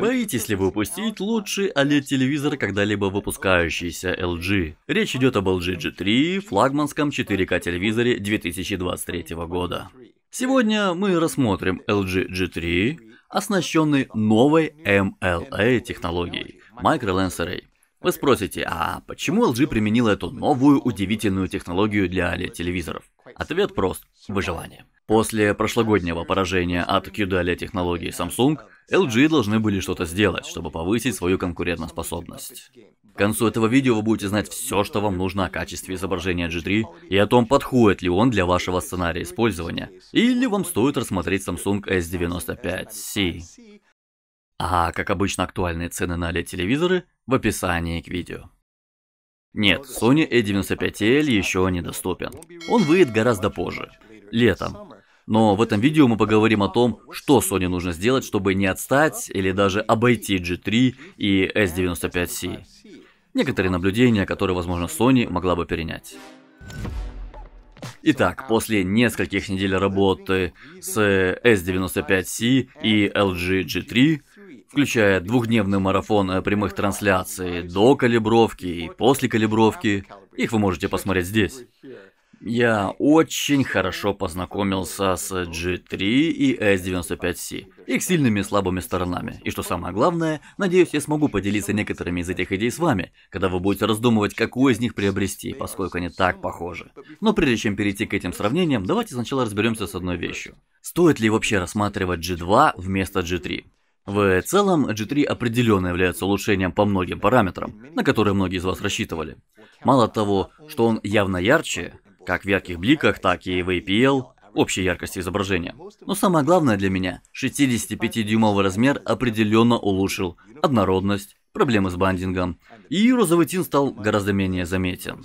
Боитесь ли вы упустить лучший OLED-телевизор, когда-либо выпускающийся LG? Речь идет об LG G3, флагманском 4К-телевизоре 2023 года. Сегодня мы рассмотрим LG G3, оснащенный новой MLA а технологией Micro Lens Array. Вы спросите, а почему LG применила эту новую удивительную технологию для OLED-телевизоров? Ответ прост – выживание. После прошлогоднего поражения от QDALE технологии Samsung, LG должны были что-то сделать, чтобы повысить свою конкурентоспособность. К концу этого видео вы будете знать все, что вам нужно о качестве изображения G3 и о том, подходит ли он для вашего сценария использования, или вам стоит рассмотреть Samsung S95C. А, как обычно, актуальные цены на OLED-телевизоры в описании к видео. Нет, Sony a 95 l еще недоступен. Он выйдет гораздо позже, летом, но в этом видео мы поговорим о том, что Sony нужно сделать, чтобы не отстать или даже обойти G3 и S95C. Некоторые наблюдения, которые, возможно, Sony могла бы перенять. Итак, после нескольких недель работы с S95C и LG G3, включая двухдневный марафон прямых трансляций до калибровки и после калибровки, их вы можете посмотреть здесь. Я очень хорошо познакомился с G3 и S95C, их сильными и слабыми сторонами. И что самое главное, надеюсь, я смогу поделиться некоторыми из этих идей с вами, когда вы будете раздумывать, какую из них приобрести, поскольку они так похожи. Но прежде чем перейти к этим сравнениям, давайте сначала разберемся с одной вещью. Стоит ли вообще рассматривать G2 вместо G3? В целом, G3 определенно является улучшением по многим параметрам, на которые многие из вас рассчитывали. Мало того, что он явно ярче, как в ярких бликах, так и в APL, общей яркости изображения. Но самое главное для меня, 65-дюймовый размер определенно улучшил однородность, проблемы с бандингом, и розовый тин стал гораздо менее заметен.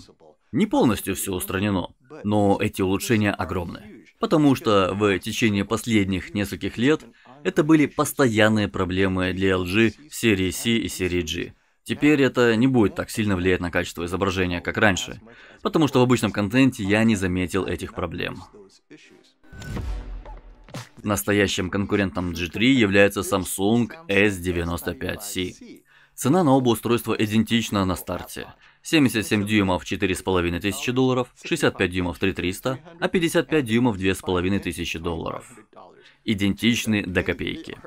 Не полностью все устранено, но эти улучшения огромны. Потому что в течение последних нескольких лет это были постоянные проблемы для LG в серии C и серии G. Теперь это не будет так сильно влиять на качество изображения, как раньше, потому что в обычном контенте я не заметил этих проблем. Настоящим конкурентом G3 является Samsung S95C. Цена на оба устройства идентична на старте. 77 дюймов 4500 долларов, 65 дюймов 3300, а 55 дюймов 2500 долларов. Идентичны до копейки.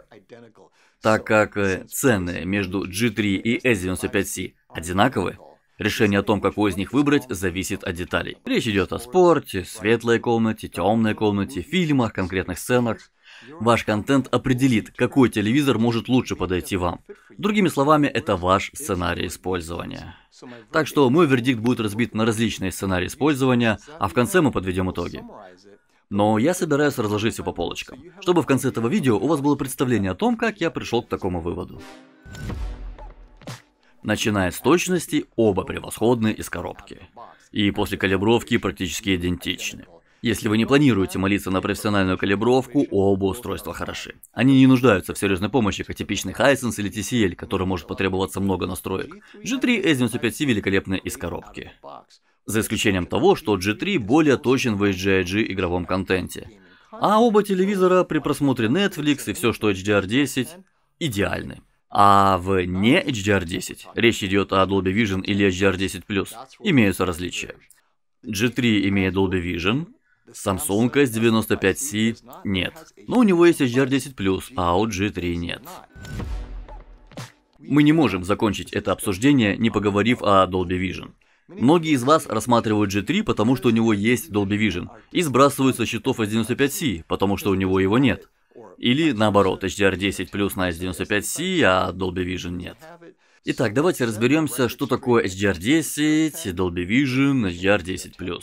Так как э, цены между G3 и S95C одинаковы, решение о том, какую из них выбрать, зависит от деталей. Речь идет о спорте, светлой комнате, темной комнате, фильмах, конкретных сценах. Ваш контент определит, какой телевизор может лучше подойти вам. Другими словами, это ваш сценарий использования. Так что мой вердикт будет разбит на различные сценарии использования, а в конце мы подведем итоги. Но я собираюсь разложить все по полочкам, чтобы в конце этого видео у вас было представление о том, как я пришел к такому выводу. Начиная с точности, оба превосходны из коробки. И после калибровки практически идентичны. Если вы не планируете молиться на профессиональную калибровку, оба устройства хороши. Они не нуждаются в серьезной помощи, как типичный Hisense или TCL, который может потребоваться много настроек. G3 S95C великолепны из коробки. За исключением того, что G3 более точен в HDIG игровом контенте. А оба телевизора при просмотре Netflix и все, что HDR10, идеальны. А в не HDR10, речь идет о Dolby Vision или HDR10+, имеются различия. G3 имеет Dolby Vision, Samsung S95C нет. Но у него есть HDR10+, а у G3 нет. Мы не можем закончить это обсуждение, не поговорив о Dolby Vision. Многие из вас рассматривают G3, потому что у него есть Dolby Vision, и сбрасывают со счетов S95C, потому что у него его нет. Или наоборот, HDR10 плюс на S95C, а Dolby Vision нет. Итак, давайте разберемся, что такое HDR10, Dolby Vision, HDR10+.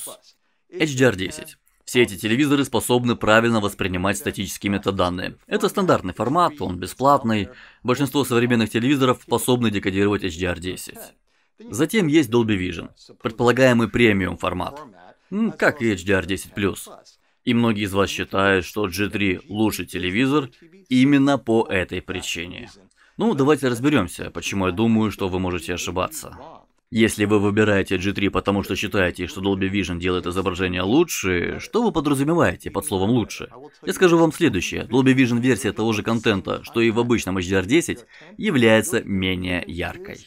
HDR10. Все эти телевизоры способны правильно воспринимать статические метаданные. Это стандартный формат, он бесплатный. Большинство современных телевизоров способны декодировать HDR10. Затем есть Dolby Vision, предполагаемый премиум формат, как и HDR10+. И многие из вас считают, что G3 лучший телевизор именно по этой причине. Ну, давайте разберемся, почему я думаю, что вы можете ошибаться. Если вы выбираете G3, потому что считаете, что Dolby Vision делает изображение лучше, что вы подразумеваете под словом «лучше»? Я скажу вам следующее. Dolby Vision версия того же контента, что и в обычном HDR10, является менее яркой.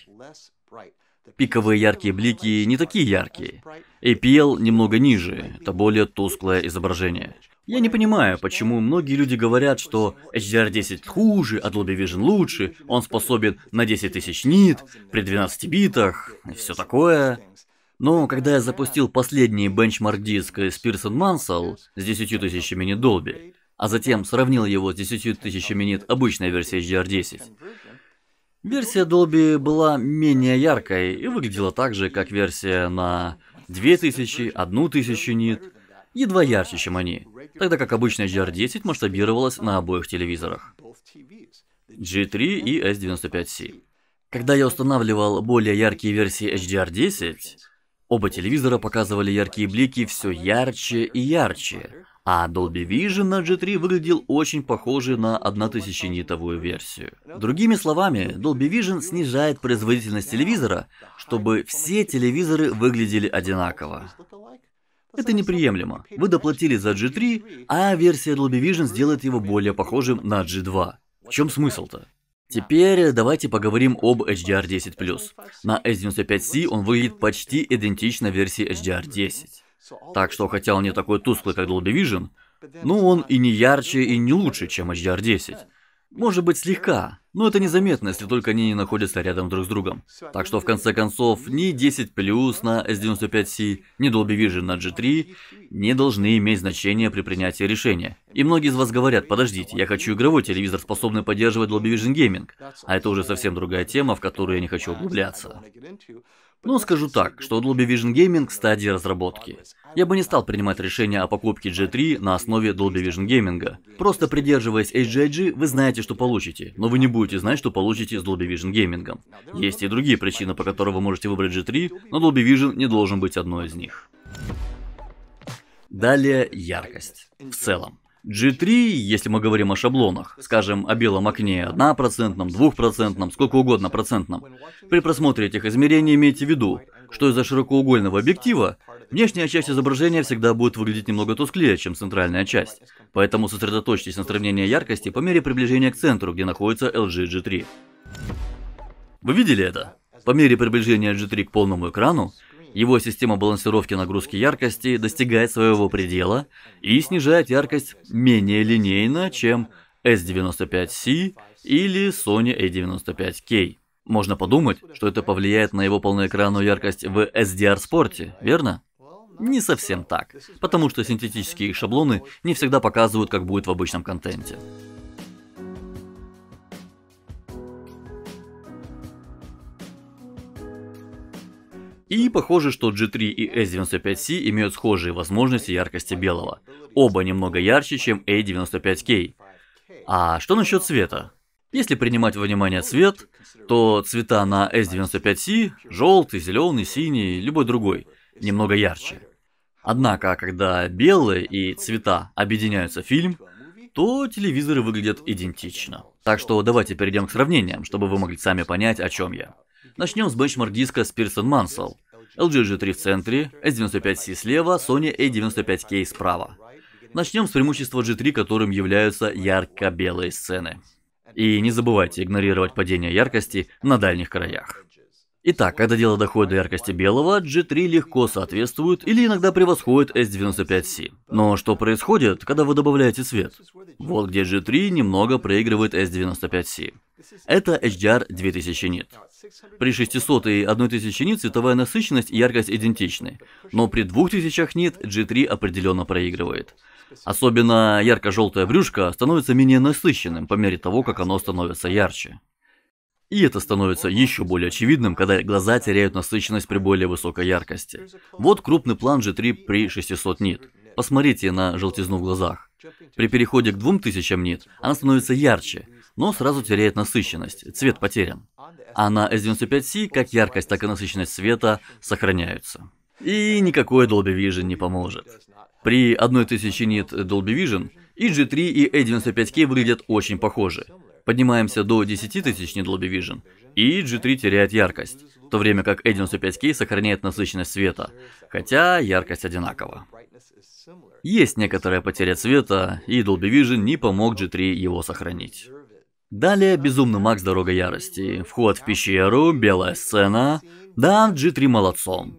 Пиковые яркие блики не такие яркие. APL немного ниже, это более тусклое изображение. Я не понимаю, почему многие люди говорят, что HDR10 хуже, Dolby Vision лучше, он способен на 10 тысяч нит, при 12 битах, и все такое. Но когда я запустил последний бенчмарк диск с Pearson Mansell с 10 тысячами нит Dolby, а затем сравнил его с 10 тысячами нит обычной версии HDR10, Версия Dolby была менее яркой и выглядела так же, как версия на 2000, 1000 нит, едва ярче, чем они, тогда как обычная GR10 масштабировалась на обоих телевизорах. G3 и S95C. Когда я устанавливал более яркие версии HDR10, оба телевизора показывали яркие блики все ярче и ярче, а Dolby Vision на G3 выглядел очень похоже на 1000-нитовую версию. Другими словами, Dolby Vision снижает производительность телевизора, чтобы все телевизоры выглядели одинаково. Это неприемлемо. Вы доплатили за G3, а версия Dolby Vision сделает его более похожим на G2. В чем смысл-то? Теперь давайте поговорим об HDR10+. На S95C он выглядит почти идентично версии HDR10. Так что, хотя он не такой тусклый, как Dolby Vision, но он и не ярче, и не лучше, чем HDR10. Может быть, слегка, но это незаметно, если только они не находятся рядом друг с другом. Так что, в конце концов, ни 10 плюс на S95C, ни Dolby Vision на G3 не должны иметь значения при принятии решения. И многие из вас говорят, подождите, я хочу игровой телевизор, способный поддерживать Dolby Vision Gaming. А это уже совсем другая тема, в которую я не хочу углубляться. Ну, скажу так, что Dolby Vision Gaming – стадии разработки. Я бы не стал принимать решение о покупке G3 на основе Dolby Vision Gaming. Просто придерживаясь HGIG, вы знаете, что получите, но вы не будете знать, что получите с Dolby Vision Gaming. Есть и другие причины, по которым вы можете выбрать G3, но Dolby Vision не должен быть одной из них. Далее яркость. В целом. G3, если мы говорим о шаблонах, скажем, о белом окне 1%, 2%, сколько угодно процентном, при просмотре этих измерений имейте в виду, что из-за широкоугольного объектива внешняя часть изображения всегда будет выглядеть немного тусклее, чем центральная часть. Поэтому сосредоточьтесь на сравнении яркости по мере приближения к центру, где находится LG G3. Вы видели это? По мере приближения G3 к полному экрану, его система балансировки нагрузки яркости достигает своего предела и снижает яркость менее линейно, чем S95C или Sony A95K. Можно подумать, что это повлияет на его полноэкранную яркость в SDR спорте, верно? Не совсем так, потому что синтетические шаблоны не всегда показывают, как будет в обычном контенте. И похоже, что G3 и S95C имеют схожие возможности яркости белого. Оба немного ярче, чем A95K. А что насчет цвета? Если принимать во внимание цвет, то цвета на S95C – желтый, зеленый, синий, любой другой – немного ярче. Однако, когда белые и цвета объединяются в фильм, то телевизоры выглядят идентично. Так что давайте перейдем к сравнениям, чтобы вы могли сами понять, о чем я. Начнем с бенчмарк диска Spearson Mansell. LG G3 в центре, S95C слева, Sony A95K справа. Начнем с преимущества G3, которым являются ярко-белые сцены. И не забывайте игнорировать падение яркости на дальних краях. Итак, когда дело доходит до яркости белого, G3 легко соответствует или иногда превосходит S95C. Но что происходит, когда вы добавляете свет? Вот где G3 немного проигрывает S95C. Это HDR 2000 нит. При 600 и 1000 нит цветовая насыщенность и яркость идентичны, но при 2000 нит G3 определенно проигрывает. Особенно ярко-желтое брюшко становится менее насыщенным по мере того, как оно становится ярче. И это становится еще более очевидным, когда глаза теряют насыщенность при более высокой яркости. Вот крупный план G3 при 600 нит. Посмотрите на желтизну в глазах. При переходе к 2000 нит она становится ярче, но сразу теряет насыщенность, цвет потерян. А на S95C как яркость, так и насыщенность света сохраняются. И никакой Dolby Vision не поможет. При 1000 нит Dolby Vision и G3 и A95K выглядят очень похожи. Поднимаемся до 10 тысяч Needle Vision, и G3 теряет яркость, в то время как Edinus 5K сохраняет насыщенность света, хотя яркость одинакова. Есть некоторая потеря цвета, и Dolby Vision не помог G3 его сохранить. Далее Безумный Макс Дорога Ярости, вход в пещеру, белая сцена. Да, G3 молодцом.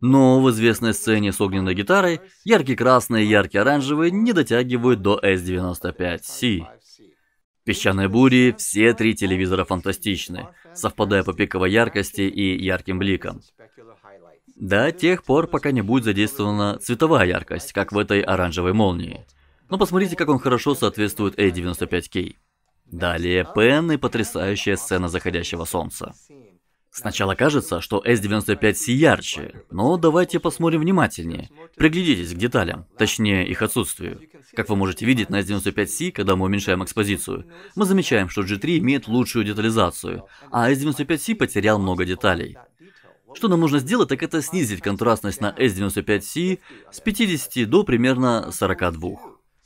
Но в известной сцене с огненной гитарой яркий красный и яркий оранжевый не дотягивают до S95C песчаной бури. все три телевизора фантастичны, совпадая по пиковой яркости и ярким бликам. До тех пор, пока не будет задействована цветовая яркость, как в этой оранжевой молнии. Но посмотрите, как он хорошо соответствует A95K. Далее Пен и потрясающая сцена заходящего солнца. Сначала кажется, что S95C ярче, но давайте посмотрим внимательнее. Приглядитесь к деталям, точнее их отсутствию. Как вы можете видеть на S95C, когда мы уменьшаем экспозицию, мы замечаем, что G3 имеет лучшую детализацию, а S95C потерял много деталей. Что нам нужно сделать, так это снизить контрастность на S95C с 50 до примерно 42.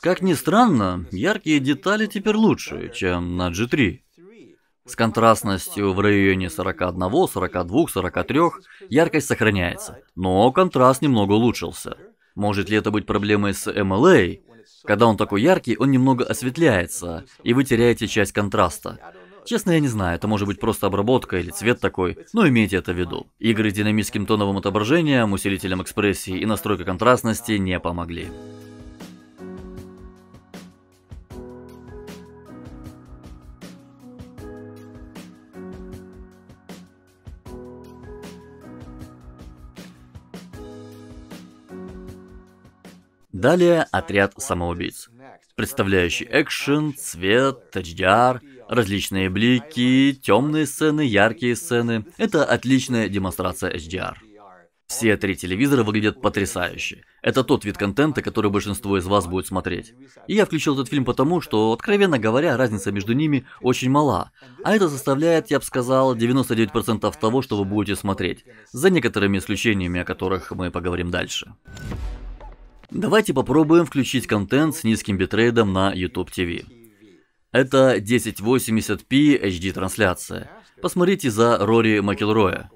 Как ни странно, яркие детали теперь лучше, чем на G3 с контрастностью в районе 41, 42, 43, яркость сохраняется, но контраст немного улучшился. Может ли это быть проблемой с MLA? А? Когда он такой яркий, он немного осветляется, и вы теряете часть контраста. Честно, я не знаю, это может быть просто обработка или цвет такой, но имейте это в виду. Игры с динамическим тоновым отображением, усилителем экспрессии и настройкой контрастности не помогли. Далее отряд самоубийц, представляющий экшен, цвет, HDR, различные блики, темные сцены, яркие сцены. Это отличная демонстрация HDR. Все три телевизора выглядят потрясающе. Это тот вид контента, который большинство из вас будет смотреть. И я включил этот фильм потому, что, откровенно говоря, разница между ними очень мала. А это составляет, я бы сказал, 99% того, что вы будете смотреть. За некоторыми исключениями, о которых мы поговорим дальше. Давайте попробуем включить контент с низким битрейдом на YouTube TV. Это 1080p HD трансляция. Посмотрите за Рори Макелроя.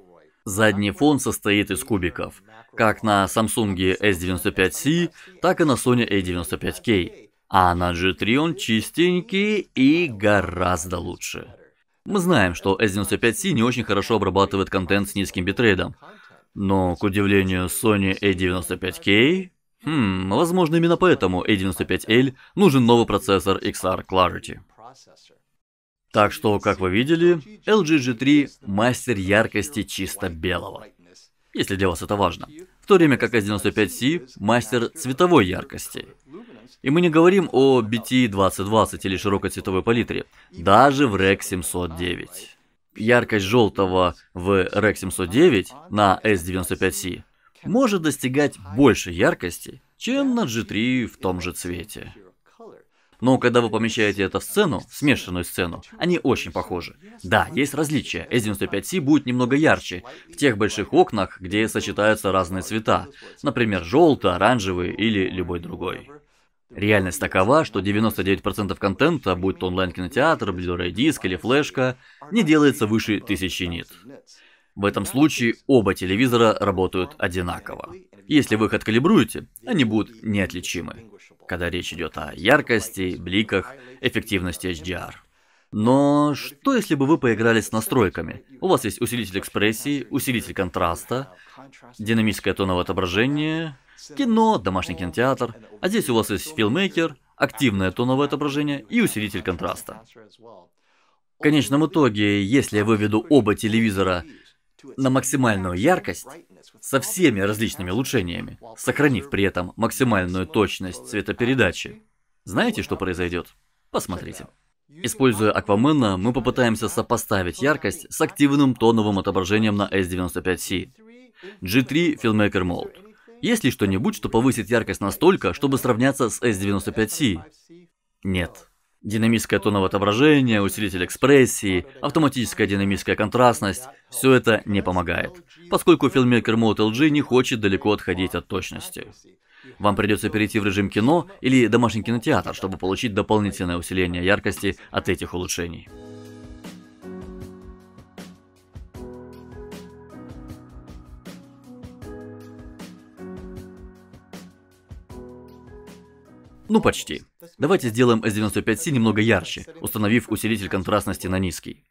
Задний фон состоит из кубиков, как на Samsung S95C, так и на Sony A95K. А на G3 он чистенький и гораздо лучше. Мы знаем, что S95C не очень хорошо обрабатывает контент с низким битрейдом, но, к удивлению Sony A95K, Хм, возможно именно поэтому A95L нужен новый процессор XR Clarity. Так что, как вы видели, LG G3 мастер яркости чисто белого. Если для вас это важно. В то время как S95C мастер цветовой яркости. И мы не говорим о BT2020 или широкой цветовой палитре, даже в REC 709. Яркость желтого в REC 709 на S95C может достигать больше яркости, чем на G3 в том же цвете. Но когда вы помещаете это в сцену, в смешанную сцену, они очень похожи. Да, есть различия. S95C будет немного ярче в тех больших окнах, где сочетаются разные цвета. Например, желтый, оранжевый или любой другой. Реальность такова, что 99% контента, будь то онлайн-кинотеатр, Blu-ray диск или флешка, не делается выше 1000 нит. В этом случае оба телевизора работают одинаково. Если вы их откалибруете, они будут неотличимы, когда речь идет о яркости, бликах, эффективности HDR. Но что если бы вы поиграли с настройками? У вас есть усилитель экспрессии, усилитель контраста, динамическое тоновое отображение, кино, домашний кинотеатр, а здесь у вас есть филмейкер, активное тоновое отображение и усилитель контраста. В конечном итоге, если я выведу оба телевизора на максимальную яркость со всеми различными улучшениями, сохранив при этом максимальную точность цветопередачи. Знаете, что произойдет? Посмотрите. Используя Аквамена, мы попытаемся сопоставить яркость с активным тоновым отображением на S95C. G3 Filmmaker Mode. Есть ли что-нибудь, что повысит яркость настолько, чтобы сравняться с S95C? Нет динамическое тоновое отображение, усилитель экспрессии, автоматическая динамическая контрастность – все это не помогает, поскольку фильмекер Mode LG не хочет далеко отходить от точности. Вам придется перейти в режим кино или домашний кинотеатр, чтобы получить дополнительное усиление яркости от этих улучшений. Ну почти. Давайте сделаем S95C немного ярче, установив усилитель контрастности на низкий.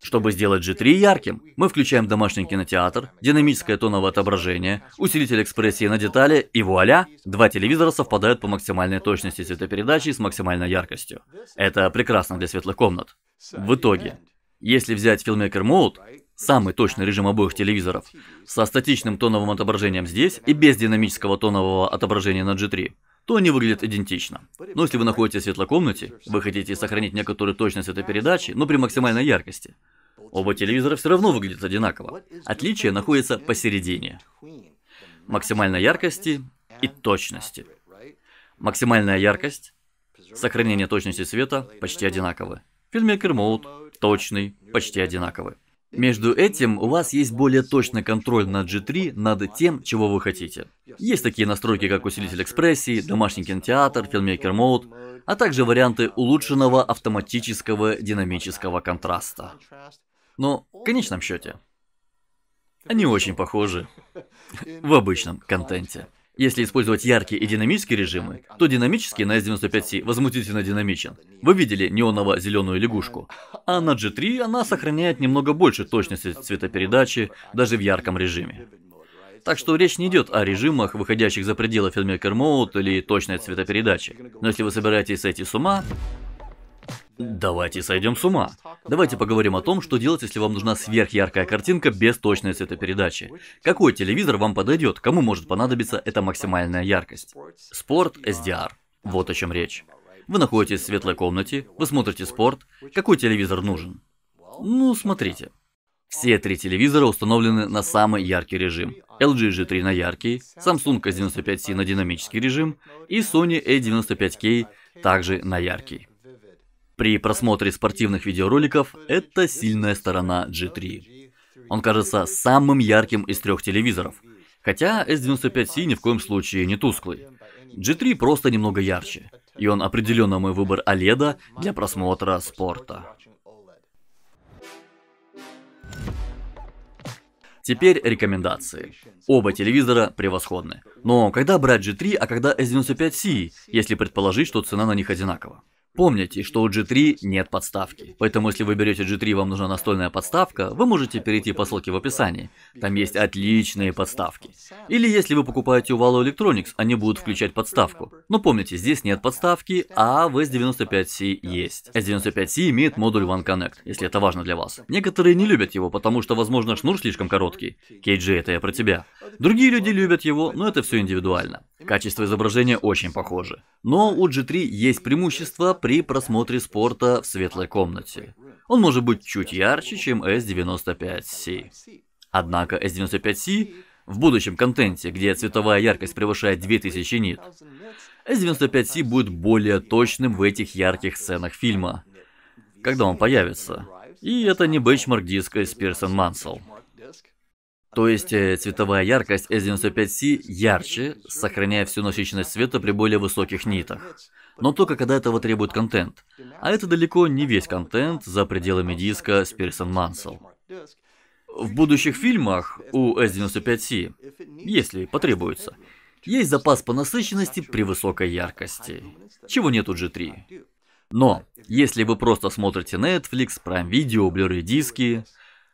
Чтобы сделать G3 ярким, мы включаем домашний кинотеатр, динамическое тоновое отображение, усилитель экспрессии на детали и вуаля, два телевизора совпадают по максимальной точности цветопередачи с максимальной яркостью. Это прекрасно для светлых комнат. В итоге, если взять Filmmaker Mode, самый точный режим обоих телевизоров, со статичным тоновым отображением здесь и без динамического тонового отображения на G3, то они выглядят идентично. Но если вы находитесь в светлой комнате, вы хотите сохранить некоторую точность этой передачи, но при максимальной яркости. Оба телевизора все равно выглядят одинаково. Отличие находится посередине. Максимальной яркости и точности. Максимальная яркость, сохранение точности света почти одинаковы. Фильммейкер мод, точный, почти одинаковый. Между этим у вас есть более точный контроль над G3, над тем, чего вы хотите. Есть такие настройки, как усилитель экспрессии, домашний кинотеатр, фильммейкер мод, а также варианты улучшенного автоматического динамического контраста. Но в конечном счете, они очень похожи в обычном контенте. Если использовать яркие и динамические режимы, то динамический на S95C возмутительно динамичен. Вы видели неоново-зеленую лягушку. А на G3 она сохраняет немного больше точности цветопередачи, даже в ярком режиме. Так что речь не идет о режимах, выходящих за пределы Filmmaker Mode или точной цветопередачи. Но если вы собираетесь сойти с ума, Давайте сойдем с ума. Давайте поговорим о том, что делать, если вам нужна сверхяркая картинка без точной цветопередачи. Какой телевизор вам подойдет, кому может понадобиться эта максимальная яркость. Спорт SDR. Вот о чем речь. Вы находитесь в светлой комнате, вы смотрите спорт. Какой телевизор нужен? Ну, смотрите. Все три телевизора установлены на самый яркий режим. LG G3 на яркий, Samsung S95C на динамический режим и Sony A95K также на яркий. При просмотре спортивных видеороликов это сильная сторона G3. Он кажется самым ярким из трех телевизоров. Хотя S95C ни в коем случае не тусклый. G3 просто немного ярче. И он определенно мой выбор OLED а для просмотра спорта. Теперь рекомендации. Оба телевизора превосходны. Но когда брать G3, а когда S95C, если предположить, что цена на них одинакова? Помните, что у G3 нет подставки. Поэтому, если вы берете G3 вам нужна настольная подставка, вы можете перейти по ссылке в описании. Там есть отличные подставки. Или если вы покупаете у Valo Electronics, они будут включать подставку. Но помните, здесь нет подставки, а в S95C есть. S95C имеет модуль OneConnect, если это важно для вас. Некоторые не любят его, потому что, возможно, шнур слишком короткий. KG, это я про тебя. Другие люди любят его, но это все индивидуально. Качество изображения очень похоже. Но у G3 есть преимущество, при просмотре спорта в светлой комнате. Он может быть чуть ярче, чем S95C. Однако S95C в будущем контенте, где цветовая яркость превышает 2000 нит, S95C будет более точным в этих ярких сценах фильма, когда он появится. И это не бенчмарк диска из Pearson Mansell. То есть э, цветовая яркость S95C ярче, сохраняя всю насыщенность света при более высоких нитах но только когда этого требует контент. А это далеко не весь контент за пределами диска с Персон Мансел. В будущих фильмах у S95C, если потребуется, есть запас по насыщенности при высокой яркости, чего нет у G3. Но, если вы просто смотрите Netflix, Prime Video, Blu-ray диски,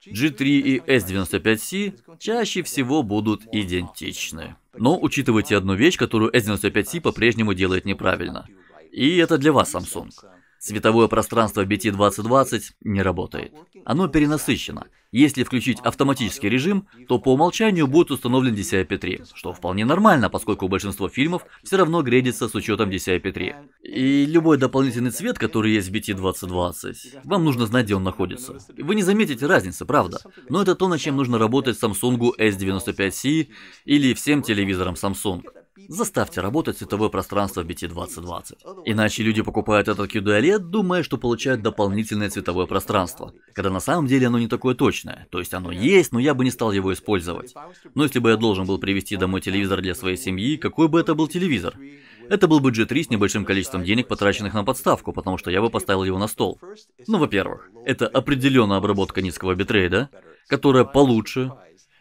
G3 и S95C чаще всего будут идентичны. Но учитывайте одну вещь, которую S95C по-прежнему делает неправильно – и это для вас, Samsung. Световое пространство BT2020 не работает. Оно перенасыщено. Если включить автоматический режим, то по умолчанию будет установлен DCI-P3, что вполне нормально, поскольку большинство фильмов все равно грейдится с учетом DCI-P3. И любой дополнительный цвет, который есть в BT2020, вам нужно знать, где он находится. Вы не заметите разницы, правда. Но это то, над чем нужно работать Samsung S95C или всем телевизорам Samsung. Заставьте работать световое пространство в BT2020. Иначе люди покупают этот QD-OLED, думая, что получают дополнительное цветовое пространство, когда на самом деле оно не такое точное. То есть оно есть, но я бы не стал его использовать. Но если бы я должен был привезти домой телевизор для своей семьи, какой бы это был телевизор? Это был бы G3 с небольшим количеством денег, потраченных на подставку, потому что я бы поставил его на стол. Ну, во-первых, это определенная обработка низкого битрейда, которая получше,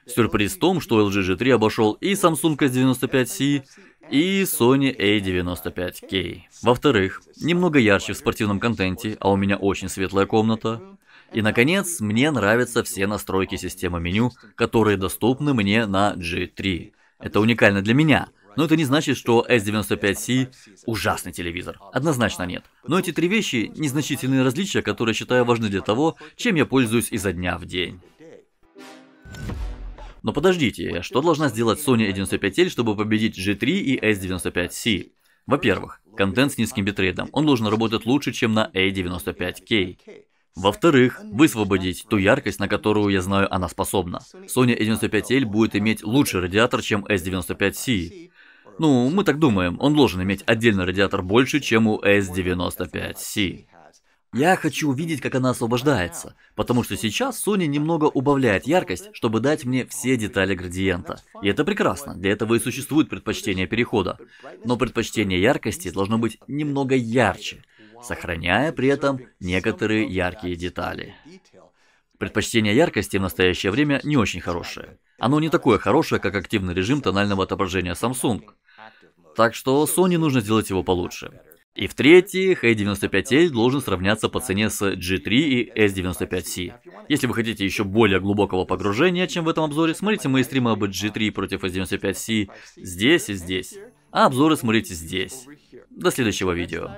Сюрприз в том, что LG G3 обошел и Samsung S95C, и Sony A95K. Во-вторых, немного ярче в спортивном контенте, а у меня очень светлая комната. И, наконец, мне нравятся все настройки системы меню, которые доступны мне на G3. Это уникально для меня, но это не значит, что S95C ужасный телевизор. Однозначно нет. Но эти три вещи – незначительные различия, которые считаю важны для того, чем я пользуюсь изо дня в день. Но подождите, что должна сделать Sony A95L, чтобы победить G3 и S95C? Во-первых, контент с низким битрейдом, он должен работать лучше, чем на A95K. Во-вторых, высвободить ту яркость, на которую я знаю она способна. Sony A95L будет иметь лучший радиатор, чем S95C. Ну, мы так думаем, он должен иметь отдельный радиатор больше, чем у S95C. Я хочу увидеть, как она освобождается, потому что сейчас Sony немного убавляет яркость, чтобы дать мне все детали градиента. И это прекрасно, для этого и существует предпочтение перехода. Но предпочтение яркости должно быть немного ярче, сохраняя при этом некоторые яркие детали. Предпочтение яркости в настоящее время не очень хорошее. Оно не такое хорошее, как активный режим тонального отображения Samsung. Так что Sony нужно сделать его получше. И в-третьих, A95L должен сравняться по цене с G3 и S95C. Если вы хотите еще более глубокого погружения, чем в этом обзоре, смотрите мои стримы об G3 против S95C здесь и здесь. А обзоры смотрите здесь. До следующего видео.